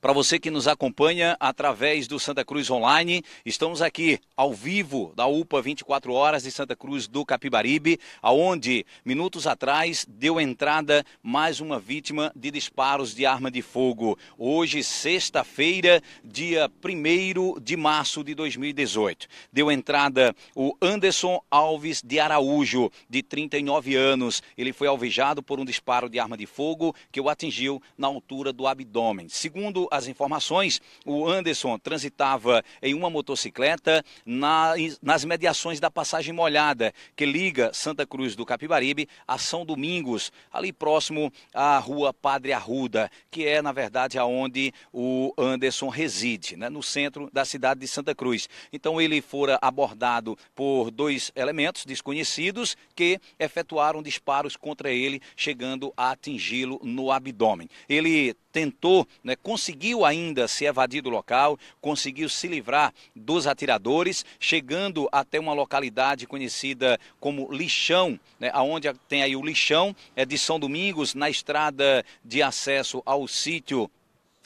Para você que nos acompanha através do Santa Cruz Online, estamos aqui ao vivo da UPA 24 horas de Santa Cruz do Capibaribe, aonde minutos atrás deu entrada mais uma vítima de disparos de arma de fogo. Hoje, sexta-feira, dia 1 de março de 2018. Deu entrada o Anderson Alves de Araújo, de 39 anos. Ele foi alvejado por um disparo de arma de fogo que o atingiu na altura do abdômen. Segundo Segundo as informações, o Anderson transitava em uma motocicleta na, nas mediações da passagem molhada que liga Santa Cruz do Capibaribe a São Domingos, ali próximo à rua Padre Arruda, que é, na verdade, aonde o Anderson reside, né, no centro da cidade de Santa Cruz. Então ele fora abordado por dois elementos desconhecidos que efetuaram disparos contra ele, chegando a atingi-lo no abdômen. Ele tentou, né, conseguiu ainda se evadir do local, conseguiu se livrar dos atiradores, chegando até uma localidade conhecida como Lixão, né, aonde tem aí o Lixão é de São Domingos, na estrada de acesso ao sítio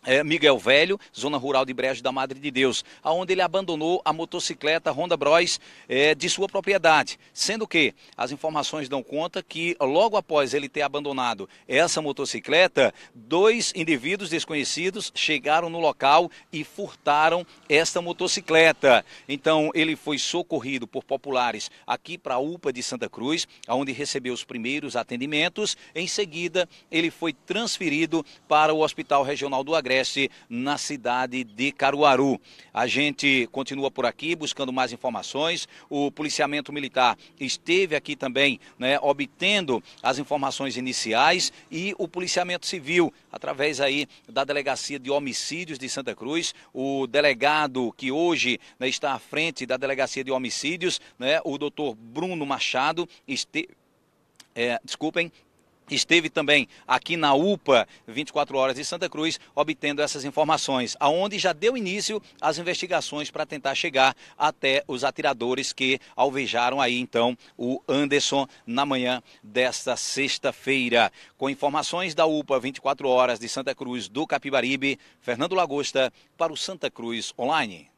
é, Miguel Velho, zona rural de Brejo da Madre de Deus, aonde ele abandonou a motocicleta Honda Bros é, de sua propriedade, sendo que as informações dão conta que logo após ele ter abandonado essa motocicleta, dois indivíduos desconhecidos chegaram no local e furtaram esta motocicleta. Então ele foi socorrido por populares aqui para a UPA de Santa Cruz, aonde recebeu os primeiros atendimentos. Em seguida, ele foi transferido para o Hospital Regional do Agreste acontece na cidade de Caruaru. A gente continua por aqui buscando mais informações. O policiamento militar esteve aqui também, né, obtendo as informações iniciais e o policiamento civil, através aí da Delegacia de Homicídios de Santa Cruz, o delegado que hoje né, está à frente da Delegacia de Homicídios, né, o doutor Bruno Machado, esteve é, desculpem, Esteve também aqui na UPA 24 horas de Santa Cruz, obtendo essas informações, aonde já deu início às investigações para tentar chegar até os atiradores que alvejaram aí então o Anderson na manhã desta sexta-feira. Com informações da UPA 24 horas de Santa Cruz do Capibaribe, Fernando Lagosta para o Santa Cruz Online.